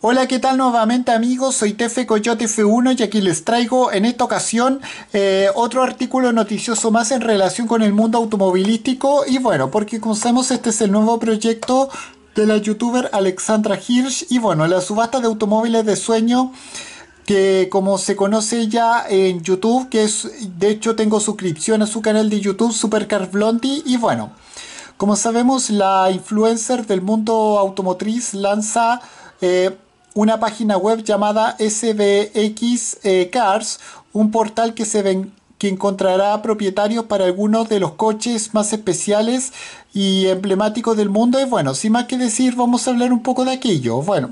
Hola, ¿qué tal nuevamente amigos? Soy Tefe Coyote F1 y aquí les traigo en esta ocasión eh, otro artículo noticioso más en relación con el mundo automovilístico y bueno, porque como sabemos este es el nuevo proyecto de la youtuber Alexandra Hirsch y bueno, la subasta de automóviles de sueño que como se conoce ya en YouTube, que es de hecho tengo suscripción a su canal de YouTube Supercar Blondie y bueno, como sabemos la influencer del mundo automotriz lanza eh, una página web llamada SBX eh, Cars, un portal que se ven, que encontrará propietarios para algunos de los coches más especiales y emblemáticos del mundo. Y bueno, sin más que decir, vamos a hablar un poco de aquello. Bueno,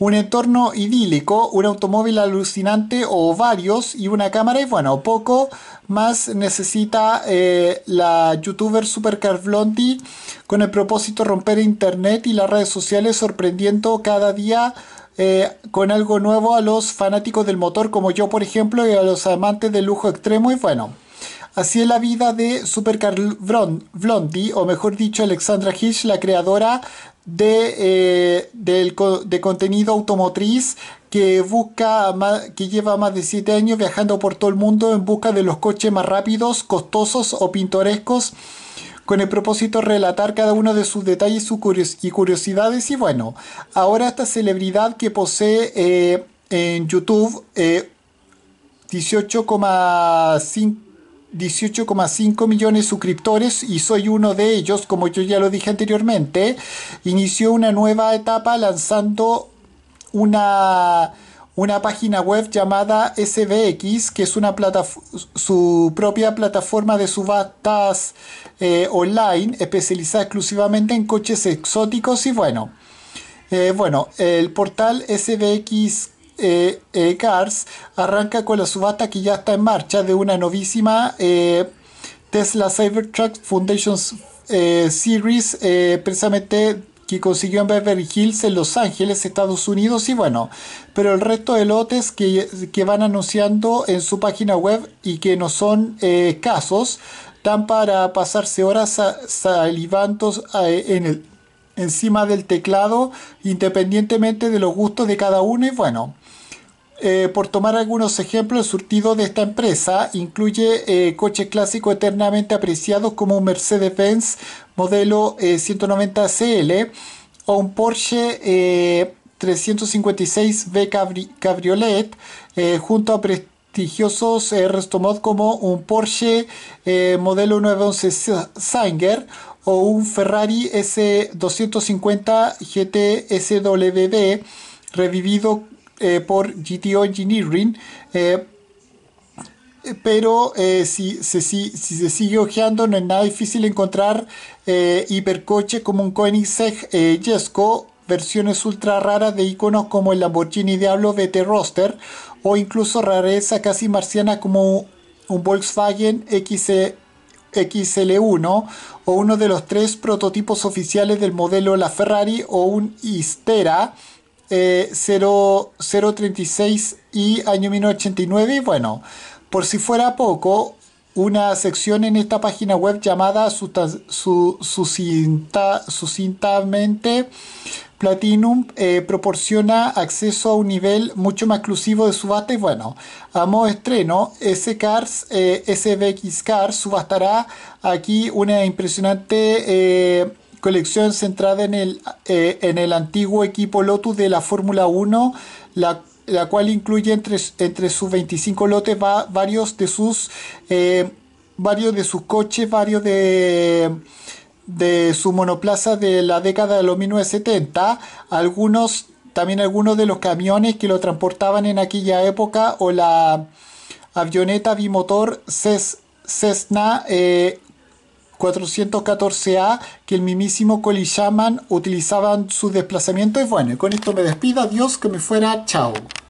un entorno idílico, un automóvil alucinante o varios y una cámara y bueno, poco más necesita eh, la youtuber Supercar Blondie con el propósito de romper internet y las redes sociales sorprendiendo cada día eh, con algo nuevo a los fanáticos del motor como yo por ejemplo y a los amantes del lujo extremo y bueno. Así es la vida de Supercar Blondie, o mejor dicho, Alexandra Hitch, la creadora eh, de, contenido automotriz que busca que lleva más de 7 años viajando por todo el mundo en busca de los coches más rápidos, costosos o pintorescos con el propósito de relatar cada uno de sus detalles y curiosidades y bueno, ahora esta celebridad que posee eh, en YouTube 18,5 eh, 18,5 millones de suscriptores y soy uno de ellos, como yo ya lo dije anteriormente, inició una nueva etapa lanzando una, una página web llamada SBX, que es una su propia plataforma de subastas eh, online, especializada exclusivamente en coches exóticos y bueno. Eh, bueno, el portal SBX eh, eh, Cars arranca con la subasta que ya está en marcha de una novísima eh, Tesla Cybertruck Foundation Series, precisamente que consiguió en Beverly Hills, en Los Ángeles, Estados Unidos y bueno, pero el resto de lotes que, van anunciando en su página web y que no son casos, dan para pasarse horas salivando en el, encima del teclado, independientemente de los gustos de cada uno y bueno. Eh, por tomar algunos ejemplos, el surtido de esta empresa incluye eh, coches clásicos eternamente apreciados como un Mercedes-Benz modelo 190 eh, CL o un Porsche 356 B Cabriolet, junto a prestigiosos restomod como un Porsche modelo 911 Sanger o un Ferrari S250 GT SWB revivido eh, por GTO Engineering. Eh, pero eh, si, se, sigue ojeando no es nada difícil encontrar hipercoche como un Koenigsegg Jesko, versiones ultra raras de iconos como el Lamborghini Diablo BT Roster o incluso rareza casi marciana como un Volkswagen XL1 e, o uno de los tres prototipos oficiales del modelo La Ferrari o un Istera eh, y año 1989. Y bueno, por si fuera poco, una sección en esta página web llamada sucintamente Platinum eh, proporciona acceso a un nivel mucho más exclusivo de subasta y bueno, a modo estreno, S-Cars, eh, SBX Cars subastará aquí una impresionante colección centrada en el, eh, en el antiguo equipo Lotus de la Fórmula 1, la, cual incluye entre, entre sus 25 lotes varios de sus eh, varios de sus coches, varios de de su monoplaza de la década de los 1970, algunos también algunos de los camiones que lo transportaban en aquella época o la avioneta bimotor Cessna eh, 414A que el mismísimo Shaman utilizaban en sus desplazamientos. Y bueno, con esto me despido. Adiós, que me fuera. Chao.